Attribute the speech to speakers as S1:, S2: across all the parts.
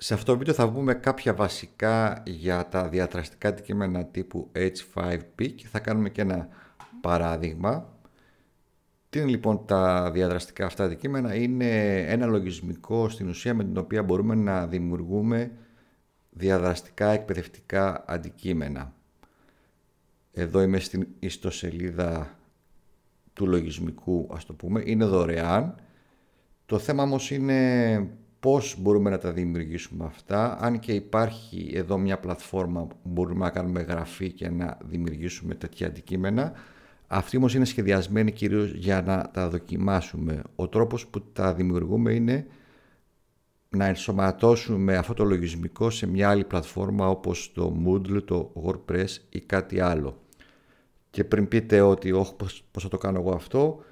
S1: Σε αυτό το βίντεο θα βρούμε κάποια βασικά για τα διαδραστικα αντικειμενα αντικείμενα τύπου H5P και θα κάνουμε και ένα παράδειγμα. Τι είναι λοιπόν τα διαδραστικά αυτά αντικείμενα. Είναι ένα λογισμικό στην ουσία με την οποία μπορούμε να δημιουργούμε διαδραστικά εκπαιδευτικά αντικείμενα. Εδώ είμαι στην ιστοσελίδα του λογισμικού ας το πούμε. Είναι δωρεάν. Το θέμα όμως είναι πώς μπορούμε να τα δημιουργήσουμε αυτά, αν και υπάρχει εδώ μια πλατφόρμα που μπορούμε να κάνουμε γραφή και να δημιουργήσουμε τέτοια αντικείμενα, αυτή όμως είναι σχεδιασμένη κυρίως για να τα δοκιμάσουμε. Ο τρόπος που τα δημιουργούμε είναι να ενσωματώσουμε αυτό το λογισμικό σε μια άλλη πλατφόρμα όπως το Moodle, το WordPress ή κάτι άλλο. Και πριν πείτε ότι όχι πώς θα το κάνω εγώ αυτό,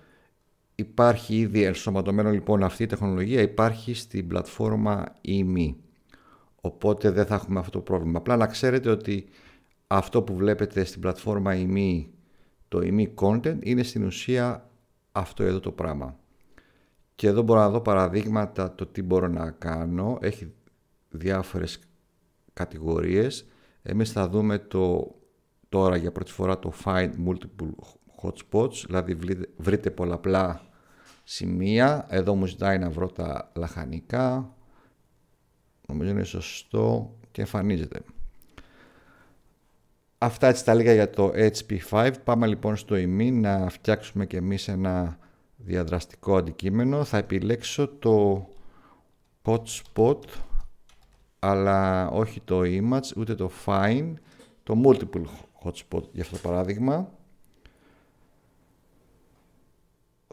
S1: Υπάρχει ήδη ενσωματωμένο λοιπόν αυτή η τεχνολογία, υπάρχει στην πλατφόρμα EMI. E. Οπότε δεν θα έχουμε αυτό το πρόβλημα. Απλά να ξέρετε ότι αυτό που βλέπετε στην πλατφόρμα EMI, e, το EMI e Content, είναι στην ουσία αυτό εδώ το πράγμα. Και εδώ μπορώ να δω παραδείγματα το τι μπορώ να κάνω. Έχει διάφορες κατηγορίες. Εμείς θα δούμε το, τώρα για πρώτη φορά το Find Multiple hot δηλαδή βρείτε πολλαπλά σημεία. Εδώ μου ζητάει να βρω τα λαχανικά. Νομίζω είναι σωστό και εμφανίζεται. Αυτά έτσι τα λίγα για το HP5. Πάμε λοιπόν στο ημί να φτιάξουμε και εμείς ένα διαδραστικό αντικείμενο. Θα επιλέξω το hotspot αλλά όχι το image ούτε το fine το multiple hotspot για αυτό το παράδειγμα.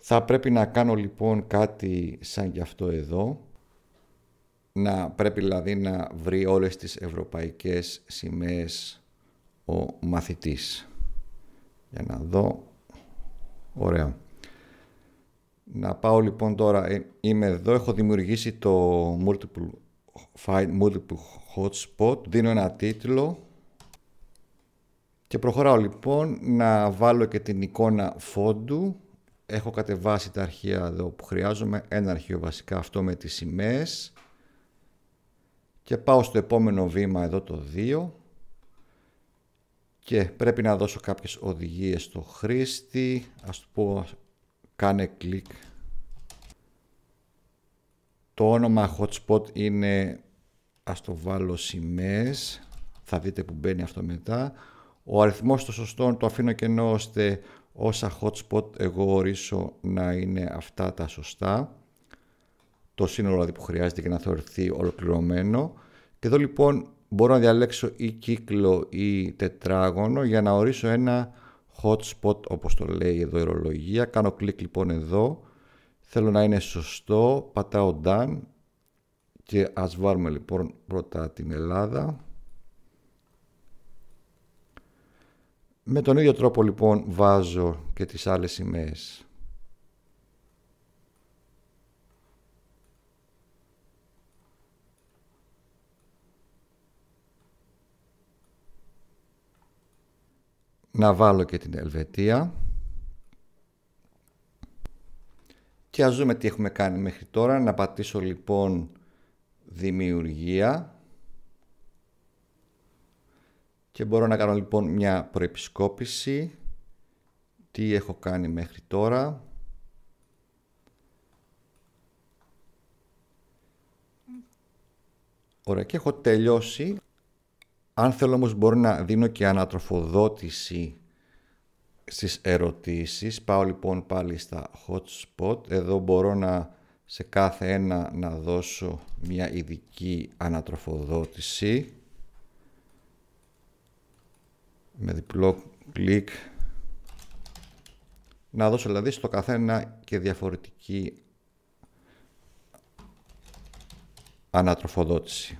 S1: Θα πρέπει να κάνω λοιπόν κάτι σαν γι' αυτό εδώ, να πρέπει δηλαδή να βρει όλες τις ευρωπαϊκές σημαίες ο μαθητής. Για να δω. Ωραία. Να πάω λοιπόν τώρα, ε, είμαι εδώ, έχω δημιουργήσει το multiple, find multiple hotspot, δίνω ένα τίτλο και προχωράω λοιπόν να βάλω και την εικόνα φόντου Έχω κατεβάσει τα αρχεία εδώ που χρειάζομαι. Ένα αρχείο βασικά αυτό με τις σημαίες. Και πάω στο επόμενο βήμα εδώ το 2. Και πρέπει να δώσω κάποιες οδηγίες στο χρήστη. Ας το πω κάνε κλικ. Το όνομα hotspot είναι ας το βάλω σημαίες. Θα δείτε που μπαίνει αυτό μετά. Ο αριθμός των σωστών το αφήνω κενό ώστε όσα hotspot εγώ ορίσω να είναι αυτά τα σωστά, το σύνολο δηλαδή που χρειάζεται και να θεωρηθεί ολοκληρωμένο. Και εδώ λοιπόν μπορώ να διαλέξω ή κύκλο ή τετράγωνο για να ορίσω ένα hotspot όπως το λέει εδώ η ορολογία. Κάνω κλικ λοιπόν εδώ, θέλω να είναι σωστό, πατάω done και ας βάλουμε λοιπόν πρώτα την Ελλάδα. Με τον ίδιο τρόπο λοιπόν βάζω και τις άλλες σημαίες. Να βάλω και την Ελβετία. Και ας δούμε τι έχουμε κάνει μέχρι τώρα. Να πατήσω λοιπόν δημιουργία. Και μπορώ να κάνω λοιπόν μια προεπισκόπηση. Τι έχω κάνει μέχρι τώρα. Ωραία και έχω τελειώσει. Αν θέλω όμως μπορώ να δίνω και ανατροφοδότηση στις ερωτήσεις. Πάω λοιπόν πάλι στα hot Εδώ μπορώ να σε κάθε ένα να δώσω μια ειδική ανατροφοδότηση με διπλό κλικ να δώσω δηλαδή στο καθένα και διαφορετική ανατροφοδότηση.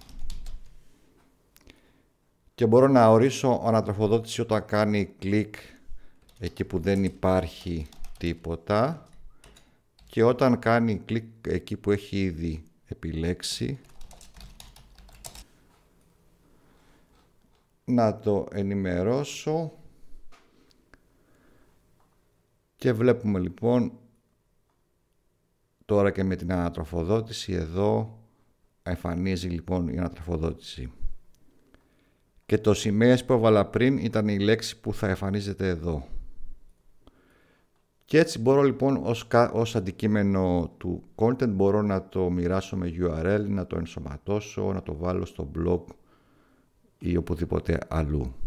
S1: Και μπορώ να ορίσω ανατροφοδότηση όταν κάνει κλικ εκεί που δεν υπάρχει τίποτα και όταν κάνει κλικ εκεί που έχει ήδη επιλέξει να το ενημερώσω και βλέπουμε λοιπόν τώρα και με την ανατροφοδότηση εδώ εμφανίζει λοιπόν η ανατροφοδότηση και το σημαίες που έβαλα πριν ήταν η λέξη που θα εμφανίζεται εδώ και έτσι μπορώ λοιπόν ως, ως αντικείμενο του content μπορώ να το μοιράσω με URL, να το ενσωματώσω, να το βάλω στο blog ή οπουδήποτε αλλού.